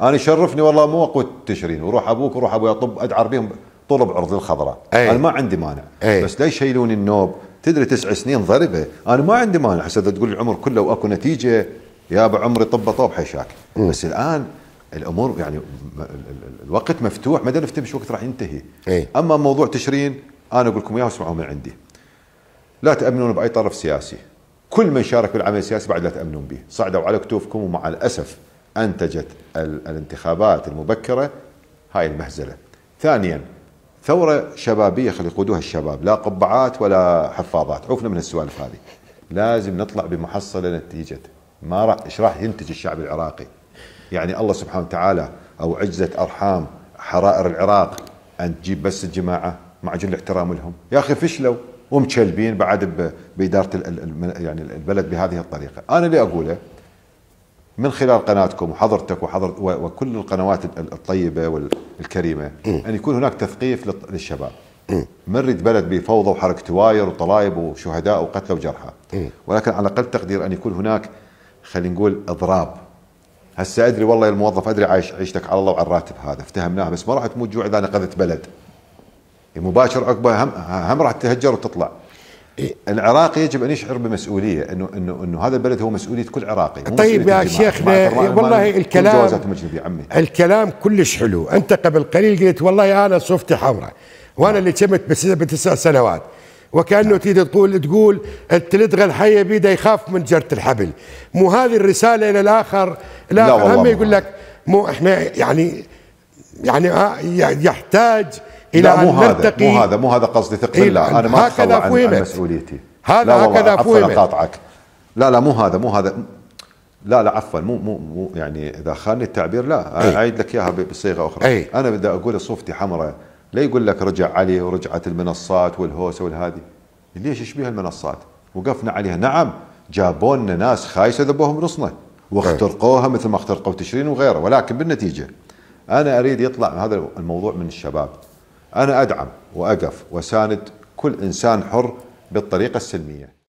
انا يشرفني والله مو قوه تشرين وروح ابوك وروح ابوي اطب ادعر بهم طلب بعرض الخضراء أي. انا ما عندي مانع أي. بس لا يشيلون النوب تدري تسع سنين ضربه انا ما عندي مانع هسه تقول العمر كله واكو نتيجه يا ابو عمري طب طوب حشاك م. بس الان الامور يعني الوقت مفتوح ما نفتهم شو وقت راح ينتهي أي. اما موضوع تشرين انا اقول لكم اياه واسمعوا من عندي لا تامنون باي طرف سياسي كل من شارك بالعمل السياسي بعد لا تامنون به صعدوا على كتوفكم ومع الاسف أنتجت الانتخابات المبكرة هاي المهزلة ثانيا ثورة شبابية خلي يقودوها الشباب لا قبعات ولا حفاضات عوفنا من السوالف هذه لازم نطلع بمحصلة نتيجة ما راح ايش راح ينتج الشعب العراقي يعني الله سبحانه وتعالى او عجزت ارحام حرائر العراق ان تجيب بس الجماعه مع جل احترام لهم يا اخي فشلوا ومتشلبين بعد باداره يعني البلد بهذه الطريقه انا اللي اقوله من خلال قناتكم وحضرتك وحضر وكل القنوات الطيبه والكريمه ان يكون هناك تثقيف للشباب ما نريد بلد بفوضى وحركة تواير وطلايب وشهداء وقتلى وجرحى ولكن على اقل تقدير ان يكون هناك خلينا نقول اضراب هسه ادري والله الموظف ادري عايش عيشتك على الله وعلى الراتب هذا افتهمناها بس ما راح تموت جوع اذا نقذت بلد مباشر عقبه هم هم راح تهجر وتطلع إيه، العراقي يجب ان يشعر بمسؤوليه انه انه انه هذا البلد هو مسؤوليه كل عراقي طيب يا شيخنا والله الكلام يا عمي الكلام كلش حلو انت قبل قليل قلت والله انا صفتي حمراء وانا اللي كمت بتسع سنوات وكانه نعم. تريد تقول تقول تلدغ الحيه بيده يخاف من جره الحبل مو هذه الرساله الى الاخر لا, لا هم يقول لك مو احنا يعني يعني آه، يحتاج الى لا مو ان هذا نرتقي مو هذا مو هذا قصدي ثق بالله إيه، انا ما اتخلى عن, مسؤوليتي هذا هكذا فهمت لا لا مو هذا مو هذا لا لا عفوا مو مو مو يعني اذا خالني التعبير لا أيه؟ اعيد لك اياها بصيغه اخرى أي. انا بدي اقول صوفتي حمراء لا يقول لك رجع علي ورجعت المنصات والهوسه والهذه ليش يشبه المنصات وقفنا عليها نعم جابوا لنا ناس خايسه ذبوهم رصنا واخترقوها مثل ما اخترقوا تشرين وغيره ولكن بالنتيجه انا اريد يطلع هذا الموضوع من الشباب أنا أدعم وأقف وساند كل إنسان حر بالطريقة السلمية